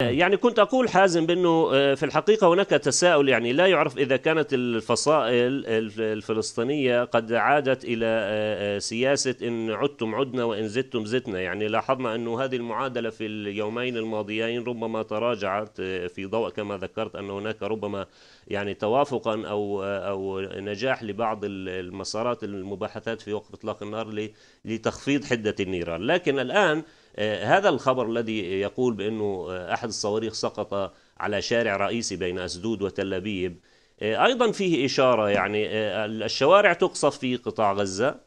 آه، يعني كنت أقول حازم بأنه آه، في الحقيقة هناك تساؤل يعني لا يعرف إذا كانت الفصائل الفلسطينية قد عادت إلى آه، سياسة إن عدتم عدنا وإن زدتم زدنا يعني لاحظنا أنه هذه المعادلة في اليومين الماضيين ربما تراجعت في ضوء كما ذكرت أن هناك ربما يعني توافقا أو أو نجاح لبعض المسارات المباحثات في وقف إطلاق النار لتخفيض حدة النيران لكن الآن آه، هذا الخبر الذي يقول بأنه آه، أحد الصواريخ سقط على شارع رئيسي بين أسدود وتل أبيب آه، أيضا فيه إشارة يعني الشوارع تقصف في قطاع غزة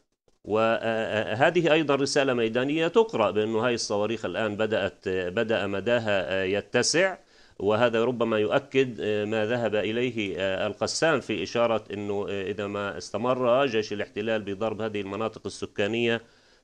وهذه أيضا رسالة ميدانية تقرأ بأنه هاي الصواريخ الآن بدأت بدأ مداها يتسع وهذا ربما يؤكد ما ذهب اليه القسام في اشاره انه اذا ما استمر جيش الاحتلال بضرب هذه المناطق السكانيه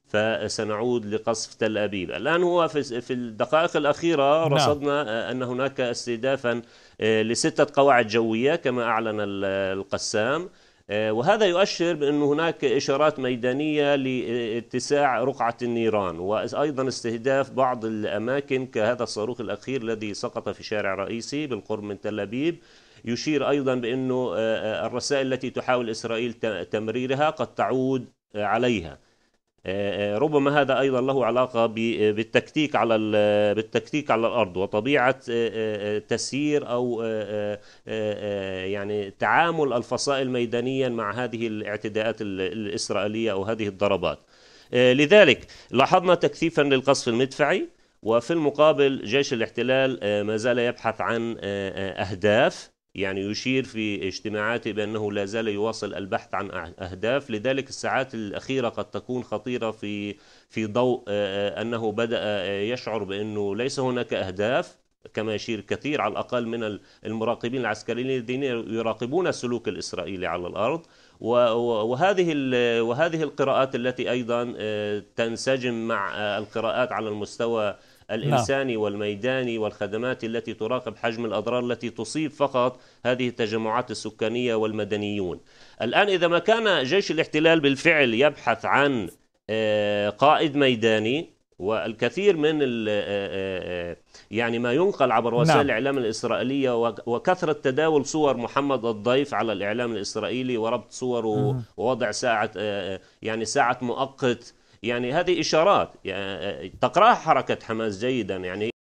فسنعود لقصف تل أبيب الآن هو في الدقائق الأخيرة نعم. رصدنا آه، أن هناك استهدافا آه، لستة قواعد جوية كما أعلن القسام آه، وهذا يؤشر بأن هناك إشارات ميدانية لاتساع رقعة النيران وأيضا استهداف بعض الأماكن كهذا الصاروخ الأخير الذي سقط في شارع رئيسي بالقرب من تل أبيب يشير أيضا بأنه الرسائل التي تحاول إسرائيل تمريرها قد تعود عليها آه، آه، ربما هذا ايضا له علاقه آه، بالتكتيك على بالتكتيك على الارض وطبيعه تسيير او يعني تعامل الفصائل ميدانيا مع هذه الاعتداءات الاسرائيليه او هذه الضربات. لذلك لاحظنا تكثيفا للقصف المدفعي وفي المقابل جيش الاحتلال ما زال يبحث عن اهداف يعني يشير في اجتماعاته بأنه لا زال يواصل البحث عن أه-، أهداف لذلك الساعات الأخيرة قد تكون خطيرة في في ضوء آه، آه، أنه بدأ يشعر بأنه ليس هناك أهداف كما يشير كثير على الأقل من المراقبين العسكريين الذين يراقبون السلوك الإسرائيلي على الأرض وهذه وهذه القراءات التي أيضا آه، تنسجم مع آه، القراءات على المستوى نعم. الإنساني والميداني والخدمات التي تراقب حجم الأضرار التي تصيب فقط هذه التجمعات السكانية والمدنيون الآن إذا ما كان جيش الاحتلال بالفعل يبحث عن آه، قائد ميداني والكثير من آه، آه، آه، يعني ما ينقل عبر وسائل نعم. الاعلام الاسرائيليه وكثره تداول صور محمد الضيف على الاعلام الاسرائيلي وربط صوره ووضع ساعه يعني ساعه مؤقت يعني هذه اشارات يعني تقراها حركه حماس جيدا يعني